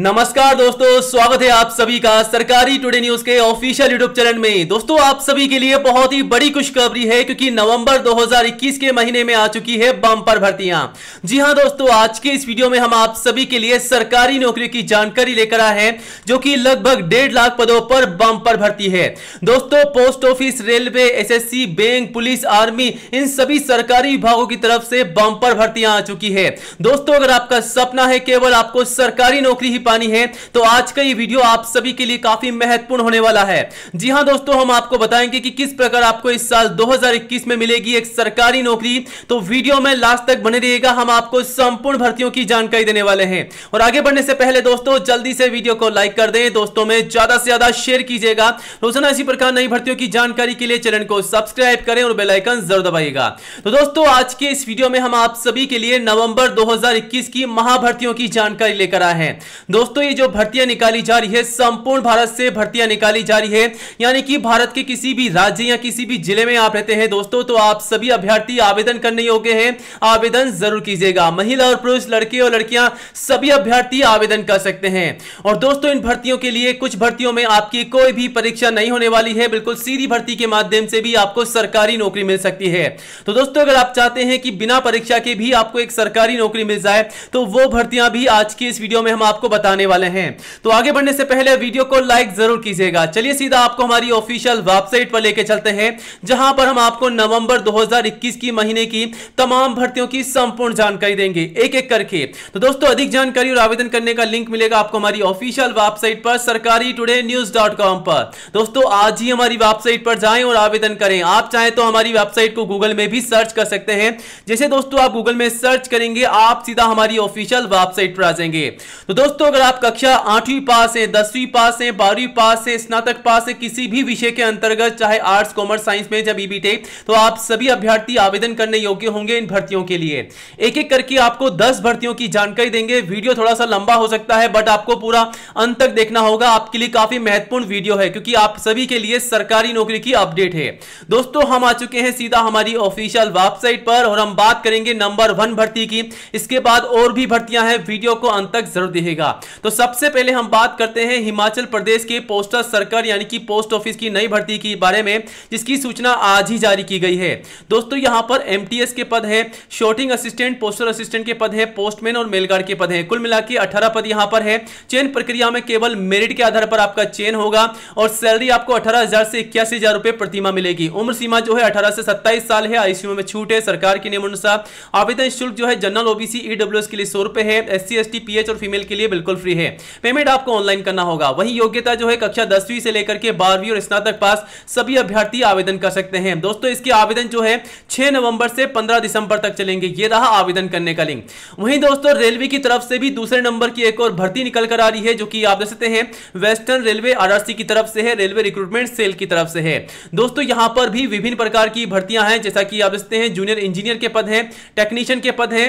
नमस्कार दोस्तों स्वागत है आप सभी का सरकारी टुडे न्यूज के ऑफिशियल यूट्यूब चैनल में दोस्तों आप सभी के लिए बहुत ही बड़ी खुशखबरी है क्योंकि नवंबर 2021 के महीने में आ चुकी है बम्पर भर्तियां जी हां दोस्तों आज के इस वीडियो में हम आप सभी के लिए सरकारी नौकरी की जानकारी लेकर आए हैं जो की लगभग डेढ़ लाख पदों पर बम्पर भर्ती है दोस्तों post office railway S bank police army इन सभी सरकारी विभागों की तरफ से बम्पर भर्तियां आ चुकी है दोस्तों अगर आपका सपना है केवल आपको सरकारी नौकरी ही पानी है तो आज का ये वीडियो आप सभी के लिए काफी महत्वपूर्ण होने वाला है जी हाँ दोस्तों हम आपको बताएंगे कि किस प्रकार आपको इस साल 2021 में मिलेगी एक सरकारी नौकरी तो वीडियो में लास्ट तक बने रहिएगा हम आपको संपूर्ण भर्तियों की जानकारी देने वाले हैं और आगे बढ़ने से पहले दोस्तों जल्दी से वीडियो को लाइक कर दें दोस्तों में ज्यादा से ज्यादा शेयर कीजिएगा रोजाना इसी प्रकार नई भर्तियों की जानकारी के लिए चैनल को सब्सक्राइब करें और बेलाइकन जरूर दबाइएगा तो दोस्तों आज के इस वीडियो में हम आप सभी के लिए नवंबर 2021 की महाभर्तियों की जानकारी लेकर आए हैं दोस्तों ये जो भर्तियां निकाली जा रही है संपूर्ण भारत से भर्तियां निकाली जा रही है यानी कि भारत के किसी भी राज्य या किसी भी जिले में आप रहते हैं दोस्तों तो आप सभी अभ्यर्थी आवेदन करने योग्य हैं आवेदन जरूर कीजिएगा महिला और पुरुष लड़के और लड़कियां सभी अभ्यर्थी आवेदन कर सकते हैं और दोस्तों इन भर्तियों के लिए कुछ भर्तियों में आपकी कोई भी परीक्षा नहीं होने वाली है बिल्कुल सीधी भर्ती के माध्यम से भी आपको सरकारी नौकरी मिल सकती है तो दोस्तों अगर आप चाहते हैं कि बिना परीक्षा के भी आपको एक सरकारी नौकरी मिल जाए तो वो भर्तियां भी आज की इस वीडियो में हम आपको बताने वाले हैं तो आगे बढ़ने से पहले वीडियो को लाइक जरूर कीजिएगा चलिए सीधा आपको हमारी ऑफिशियल वेबसाइट पर लेके चलते हैं जहां पर हम आपको नवंबर 2021 की महीने की तमाम भर्तियों की संपूर्ण जानकारी देंगे एक एक करके तो दोस्तों अधिक जानकारी और आवेदन करने का लिंक मिलेगा आपको हमारी ऑफिशियल वेबसाइट पर सरकारी टूडे न्यूज डॉट कॉम पर दोस्तों आज ही हमारी वेबसाइट पर जाएं और आवेदन करें आप चाहें तो हमारी वेबसाइट को गूगल में भी सर्च कर सकते हैं जैसे दोस्तों आप गूगल में सर्च करेंगे आप सीधा हमारी ऑफिशियल वेबसाइट पर आ जाएंगे तो दोस्तों अगर आप कक्षा आठवीं पास है दसवीं पास है बारहवीं पास है स्नातक पास है किसी भी विषय के अंतर्गत चाहे आर्ट्स कॉमर्स साइंस में या बीबी तो आप सभी अभ्यर्थी आवेदन करने योग्य होंगे इन भर्तियों के लिए एक एक करके आपको दस भर्तियों की जानकारी देंगे वीडियो थोड़ा सा लंबा हो सकता है बट आपको पूरा अंत तक देखना होगा आपके लिए काफी महत्वपूर्ण वीडियो है क्योंकि आप सभी के लिए सरकारी नौकरी की अपडेट है दोस्तों हम आ चुके हैं सीधा हमारी ऑफिशियल वेबसाइट पर और हम बात करेंगे नंबर वन भर्ती की इसके बाद और भी भर्तियां हैं वीडियो को अंत तक जरूर देखेगा तो सबसे पहले हम बात करते हैं हिमाचल प्रदेश के पोस्टल सर्कल यानी कि पोस्ट ऑफिस की नई भर्ती के बारे में जिसकी सूचना आज ही जारी की गई है दोस्तों यहां पर एम के पद है शॉर्टिंग असिस्टेंट पोस्टल असिस्टेंट के पद है पोस्टमैन और मेलगार्ड के पद है कुल मिला के पद यहाँ पर है चयन प्रक्रिया में केवल मेरिट के आधार पर आपका चयन होगा और सैलरी आपको अठारह से इक्यासी हजार रुपए प्रतिमा मिलेगी उम्र सीमा जो है अठारह से सत्ताईस साल है आईसीयू में छूट है सरकार के नियमानुसार आवेदन शुल्क जो है जनरल ओबीसी ईडब्ल्यूएस e के लिए सौ रुपए है एस सी और फीमेल के लिए बिल्कुल बिल्कुल फ्री है पेमेंट आपको ऑनलाइन करना होगा वही योग्यता जो है कक्षा दसवीं से लेकर के बारहवीं और स्नातक पास सभी अभ्यर्थी आवेदन कर सकते हैं दोस्तों इसके आवेदन जो है छह नवंबर से पंद्रह दिसंबर तक चलेंगे ये रहा आवेदन करने का लिंक वही दोस्तों रेलवे की तरफ से भी दूसरे नंबर की एक और भर्ती निकल कर आ रही है जो की आप देख सकते हैं वेस्टर्न रेलवे आरआरसी की तरफ से है रेलवे रिक्रूटमेंट सेल की तरफ से है दोस्तों यहां पर भी विभिन्न प्रकार की भर्तियां हैं जैसा कि आप देखते हैं जूनियर इंजीनियर के पद हैं टेक्नीशियन के पद हैं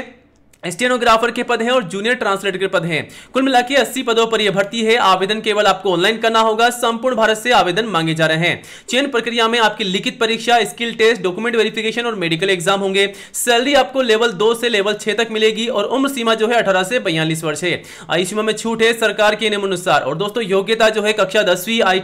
स्टेनोग्राफर के पद हैं और जूनियर ट्रांसलेटर के पद हैं कुल मिला के अस्सी पदों पर यह भर्ती है आवेदन केवल आपको ऑनलाइन करना होगा संपूर्ण भारत से आवेदन मांगे जा रहे हैं चयन प्रक्रिया में आपकी लिखित परीक्षा स्किल टेस्ट डॉक्यूमेंट वेरिफिकेशन और मेडिकल एग्जाम होंगे सैलरी आपको लेवल दो से लेवल छह तक मिलेगी और उम्र सीमा जो है अठारह से बयालीस वर्ष है आयु सीमा में छूट है सरकार के नियमानुसार और दोस्तों योग्यता जो है कक्षा दसवीं आई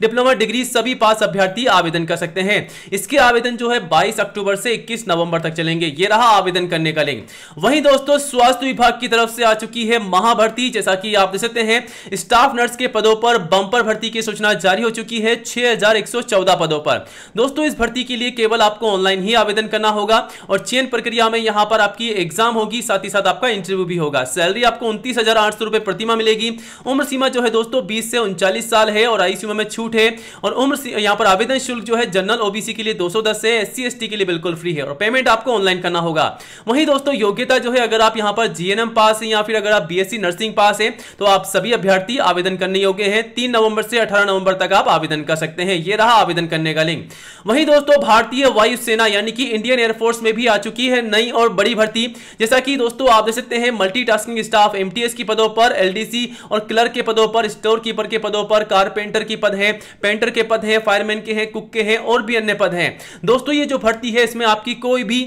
डिप्लोमा डिग्री सभी पास अभ्यर्थी आवेदन कर सकते हैं इसके आवेदन जो है बाईस अक्टूबर से इक्कीस नवंबर तक चलेंगे ये रहा आवेदन करने का लिंक वही दोस्तों दोस्तों स्वास्थ्य विभाग की तरफ से आ चुकी है महाभर्ती जैसा कि आप देख सकते हैं स्टाफ नर्स के पदों पर बंपर भर्ती की सूचना जारी हो चुकी है 6114 पदों पर दोस्तों इस भर्ती के लिए केवल आपको ऑनलाइन ही आवेदन करना होगा और चयन प्रक्रिया में यहां पर आपकी एग्जाम होगी साथ ही साथ आपका इंटरव्यू भी होगा सैलरी आपको उन्तीस हजार प्रतिमा मिलेगी उम्र सीमा जो है दोस्तों बीस से उनचालीस साल है और आई में छूट है और उम्र यहाँ पर आवेदन शुल्क जो है जनरल ओबीसी के लिए दो सौ दस है एस के लिए बिल्कुल फ्री है और पेमेंट आपको ऑनलाइन करना होगा वहीं दोस्तों योग्यता जो है अगर आप यहाँ पर जीएनएम पास है या फिर अगर आप बीएससी नर्सिंग पास है तो आप सभी अभ्यर्थी आवेदन करने योग्य हैं तीन नवंबर से अठारह नवंबर तक आप आवेदन कर सकते हैं ये रहा आवेदन करने का लिंक वहीं दोस्तों भारतीय वायुसेना यानी कि इंडियन एयरफोर्स में भी आ चुकी है नई और बड़ी भर्ती जैसा कि दोस्तों आप देख सकते हैं मल्टी स्टाफ एमटीएस की पदों पर एलडीसी और क्लर्क के पदों पर स्टोर कीपर के पदों पर कारपेंटर की पद है पेंटर के पद है फायरमैन के हैं कुक के हैं और भी अन्य पद हैं दोस्तों ये जो भर्ती है इसमें आपकी कोई भी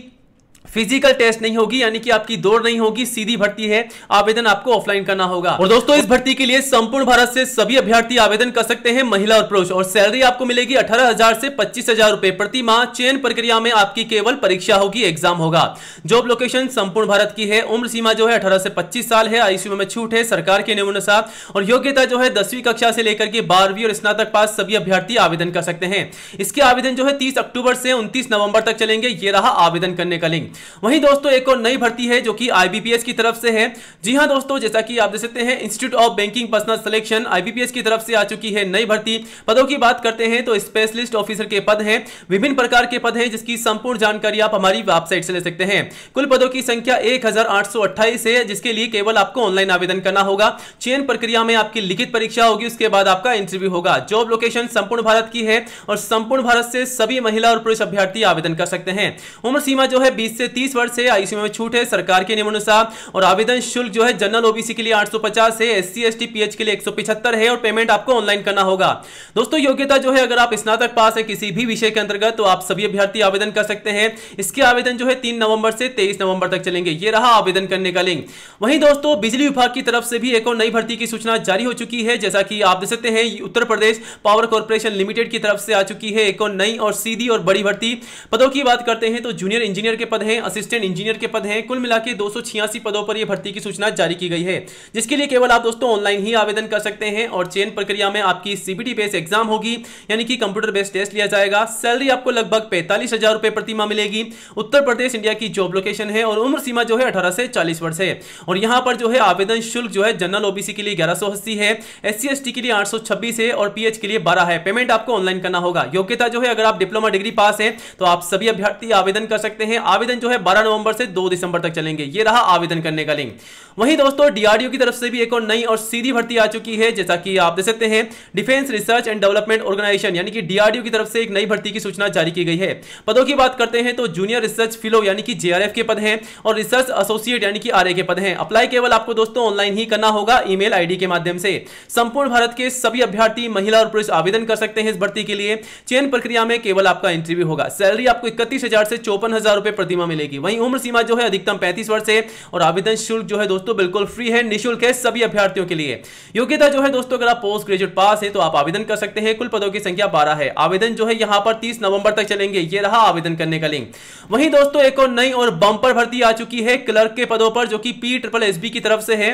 फिजिकल टेस्ट नहीं होगी यानी कि आपकी दौड़ नहीं होगी सीधी भर्ती है आवेदन आपको ऑफलाइन करना होगा और दोस्तों इस भर्ती के लिए संपूर्ण भारत से सभी अभ्यर्थी आवेदन कर सकते हैं महिला और पुरुष और सैलरी आपको मिलेगी अठारह हजार से पच्चीस हजार रुपए प्रति माह चयन प्रक्रिया में आपकी केवल परीक्षा होगी एग्जाम होगा जॉब लोकेशन संपूर्ण भारत की है उम्र सीमा जो है अठारह से पच्चीस साल है आयुष्य में छूट है सरकार के नियमानुसार और योग्यता जो है दसवीं कक्षा से लेकर के बारहवीं और स्नातक पास सभी अभ्यर्थी आवेदन कर सकते हैं इसके आवेदन जो है तीस अक्टूबर से उन्तीस नवंबर तक चलेंगे ये रहा आवेदन करने का लिंक वहीं दोस्तों एक और नई भर्ती है जो कि आईबीपीएस की तरफ से है जी हाँ दोस्तों जैसा कि आप देख सकते हैं institute of banking personnel selection IBPS की तरफ से आ चुकी है नई भर्ती पदों की बात करते हैं तो स्पेशलिस्ट ऑफिसर के पद है विभिन्न प्रकार के पद है जिसकी संपूर्ण जानकारी आप हमारी वेबसाइट से ले सकते हैं कुल पदों की संख्या एक है जिसके लिए केवल आपको ऑनलाइन आवेदन करना होगा चयन प्रक्रिया में आपकी लिखित परीक्षा होगी उसके बाद आपका इंटरव्यू होगा जॉब लोकेशन संपूर्ण भारत की है और संपूर्ण भारत से सभी महिला और पुरुष अभ्यर्थी आवेदन कर सकते हैं उम्र सीमा जो है बीस से तीस वर्ष से आयु सीमा में छूट है सरकार के नियमानुसार और आवेदन शुल्क जो है जनरल ओबीसी के लिए आठ सौ पचास है S C S T P H के लिए 175 है और पेमेंट आपको ऑनलाइन करना होगा दोस्तों योग्यता जो है अगर आप स्नातक पास है किसी भी विषय के अंतर्गत तो आप सभी अभ्यर्थी आवेदन कर सकते हैं इसके आवेदन जो है तीन नवंबर से तेईस नवंबर तक चलेंगे ये रहा आवेदन करने का लिंक वहीं दोस्तों बिजली विभाग की तरफ से भी एक और नई भर्ती की सूचना जारी हो चुकी है जैसा कि आप देख सकते हैं Uttar Pradesh power corporation limited की तरफ से आ चुकी है एक और नई और सीधी और बड़ी भर्ती पदों की बात करते हैं तो जूनियर इंजीनियर के पद हैं असिस्टेंट इंजीनियर के पद हैं कुल मिला के दो पदों पर यह भर्ती की सूचना जारी की गई है जिसके लिए केवल आप दोस्तों ऑनलाइन ही आवेदन कर सकते हैं और चयन प्रक्रिया में आपकी सीबीटी बेस्ड एग्जाम होगी यानी कि कंप्यूटर बेस्ड टेस्ट लिया जाएगा सैलरी आपको लगभग पैंतालीस हजार रुपए प्रतिमा मिलेगी उत्तर प्रदेश इंडिया की जॉब लोकेशन है और उम्र सीमा जो है अठारह से चालीस वर्ष है और यहाँ पर जो है आवेदन शुल्क जो है जनरल ओबीसी के लिए ग्यारह है एस सी के लिए आठ है और पीएच के लिए बारह है पेमेंट आपको ऑनलाइन करना होगा योग्यता जो है अगर आप डिप्लोमा डिग्री पास है तो आप सभी अभ्यर्थी आवेदन कर सकते हैं आवेदन जो है बारह नवंबर से दो दिसंबर तक चलेंगे ये रहा आवेदन करने का लिंक वहीं दोस्तों डीआरडीओ की तरफ से भी एक और नई और सीधी भर्ती आ चुकी है जैसा कि आप देख सकते हैं defence research and development organisation यानी कि डीआरडीओ की तरफ से एक नई भर्ती की सूचना जारी की गई है पदों की बात करते हैं तो जूनियर रिसर्च फिलो यानी कि जेआरएफ के पद हैं और रिसर्च एसोसिएट यानी कि आरए के पद हैं अप्लाई केवल आपको दोस्तों ऑनलाइन ही करना होगा ईमेल आईडी के माध्यम से संपूर्ण भारत के सभी अभ्यर्थी महिला और पुरुष आवेदन कर सकते हैं इस भर्ती के लिए चयन प्रक्रिया में केवल आपका इंटरव्यू होगा सैलरी आपको इकतीस से चौपन हजार रुपए प्रतिमा मिलेगी वहीं उम्र सीमा जो है अधिकतम पैंतीस वर्ष है और आवेदन शुल्क जो है दोस्तों बिल्कुल फ्री है निःशुल्क है सभी अभ्यर्थियों के लिए योग्यता जो है दोस्तों अगर आप पोस्ट ग्रेजुएट पास है तो आप आवेदन कर सकते हैं कुल पदों की संख्या बारह है आवेदन जो है यहाँ पर तीस नवंबर तक चलेंगे ये रहा आवेदन करने का लिंक वहीं दोस्तों एक और नई और बंपर भर्ती आ चुकी है क्लर्क के पदों पर जो कि पी ट्रिपल एस की तरफ से है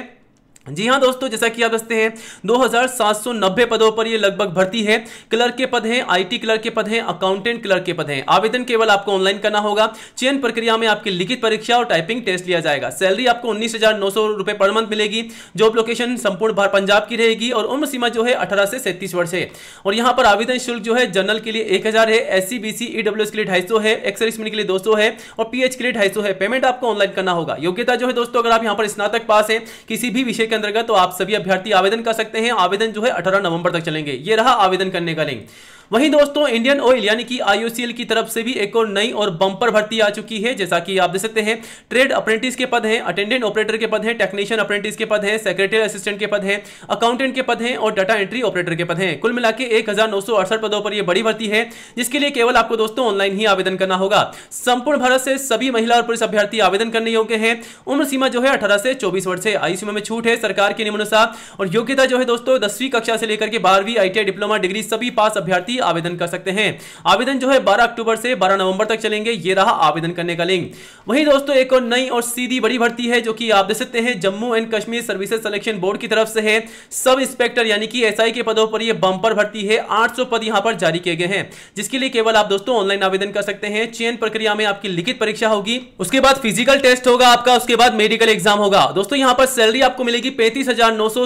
जी हाँ दोस्तों जैसा कि आप देखते हैं 2790 पदों पर ये लगभग भर्ती है क्लर्क के पद हैं आईटी क्लर्क के पद हैं अकाउंटेंट क्लर्क के पद हैं आवेदन केवल आपको ऑनलाइन करना होगा चयन प्रक्रिया में आपकी लिखित परीक्षा और टाइपिंग टेस्ट लिया जाएगा सैलरी आपको उन्नीस रुपए पर मंथ मिलेगी जॉब लोकेशन संपूर्ण पंजाब की रहेगी और उम्र सीमा जो है अठारह से सैंतीस वर्ष है और यहाँ पर आवेदन शुल्क जो है जनरल के लिए एक है एस सी e के लिए ढाई है एक्सर्विस के लिए दो है और पीएच के लिए ढाई है पेमेंट आपको ऑनलाइन करना होगा योग्यता जो है दोस्तों अगर आप यहाँ पर स्नातक पास है किसी भी विषय के अंतर्गत तो आप सभी अभ्यर्थी आवेदन कर सकते हैं आवेदन जो है अठारह नवंबर तक चलेंगे ये रहा आवेदन करने का लिंक वहीं दोस्तों इंडियन ऑयल यानी कि आईओसीएल की तरफ से भी एक और नई और बंपर भर्ती आ चुकी है जैसा कि आप देख सकते हैं ट्रेड अप्रेंटिस के पद हैं अटेंडेंट ऑपरेटर के पद हैं टेक्नीशियन अप्रेंटिस के पद हैं सेक्रेटरी असिस्टेंट के पद हैं अकाउंटेंट के पद हैं और डाटा एंट्री ऑपरेटर के पद हैं कुल मिला के पदों पर यह बड़ी भर्ती है जिसके लिए केवल आपको दोस्तों ऑनलाइन ही आवेदन करना होगा संपूर्ण भारत से सभी महिला और पुरुष अभ्यर्थी आवेदन करने योग्य है उम्र सीमा जो है अठारह से चौबीस वर्ष है आयु सीमा में छूट है सरकार के नियमानुसार और योग्यता जो है दोस्तों दसवीं कक्षा से लेकर के बारहवीं आई डिप्लोमा डिग्री सभी पास अभ्यर्थी भी आवेदन कर सकते हैं आवेदन जो है बारह अक्टूबर से बारह नवंबर तक चलेंगे ये रहा आवेदन करने का लिंक वहीं दोस्तों एक और नई और सीधी बड़ी भर्ती है जो कि आप देख सकते हैं Jammu and Kashmir services selection board की तरफ से है सब इंस्पेक्टर यानी कि एस के पदों पर यह बंपर भर्ती है आठ पद यहां पर जारी किए गए हैं जिसके लिए केवल आप दोस्तों ऑनलाइन आवेदन कर सकते हैं चयन प्रक्रिया में आपकी लिखित परीक्षा होगी उसके बाद फिजिकल टेस्ट होगा आपका उसके बाद मेडिकल एग्जाम होगा दोस्तों यहाँ पर सैलरी आपको मिलेगी पैंतीस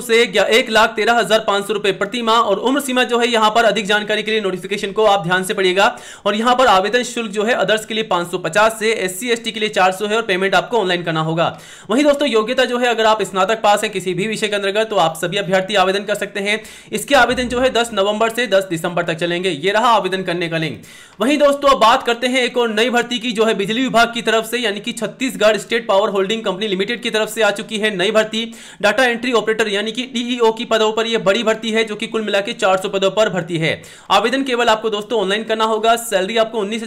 से एक लाख तेरह हजार पांच सौ रुपए प्रति माह और उम्र सीमा जो है यहाँ पर अधिक जानकारी के लिए लिए नोटिफिकेशन को आप ध्यान से पढ़िएगा और यहाँ पर आवेदन शुल्क जो है अदर्स के लिए 550 से एस सी के लिए 400 है और पेमेंट आपको ऑनलाइन करना होगा वहीं दोस्तों योग्यता जो है अगर आप स्नातक पास है किसी भी विषय के अंतर्गत तो आप सभी अभ्यर्थी आवेदन कर सकते हैं इसके आवेदन जो है दस नवंबर से दस दिसंबर तक चलेंगे ये रहा आवेदन करने का लिंक वहीं दोस्तों अब बात करते हैं एक और नई भर्ती की जो है बिजली विभाग की तरफ से यानी कि Chhattisgarh state power holding company limited की तरफ से आ चुकी है नई भर्ती डाटा एंट्री ऑपरेटर यानी कि डीईओ e की पदों पर यह बड़ी भर्ती है जो कि कुल मिलाकर 400 पदों पर भर्ती है आवेदन आवेदन केवल आपको दोस्तों ऑनलाइन करना होगा सैलरी आपको उन्नीस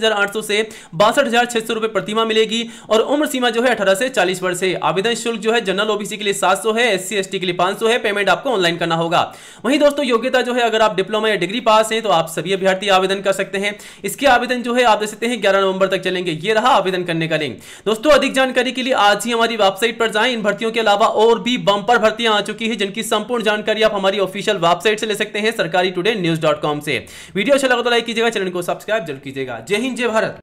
से बासठ रुपए प्रतिमा मिलेगी और उम्र सीमा जो है अठारह से चालीस वर्ष है आवेदन शुल्क जो है जनरल ओबीसी के लिए सात है एस सी के लिए पांच है पेमेंट आपको ऑनलाइन करना होगा वहीं दोस्तों योग्यता जो है अगर आप डिप्लोमा या डिग्री पास है तो आप सभी अभ्यर्थी आवेदन कर सकते हैं इसके आवेदन जो है आप दे सकते हैं ग्यारह नवंबर तक चलेंगे ये रहा आवेदन करने का लिंक दोस्तों अधिक जानकारी के लिए आज ही हमारी वेबसाइट पर जाए इन भर्तियों के अलावा और भी बंपर भर्तियां आ चुकी है जिनकी संपूर्ण जानकारी आप हमारी ऑफिशियल वेबसाइट से ले सकते हैं सरकारी टुडे न्यूज डॉट कॉम से वीडियो अच्छा लगा तो लाइक कीजिएगा चैनल को सब्सक्राइब जरूर कीजिएगा जय हिंद जय भारत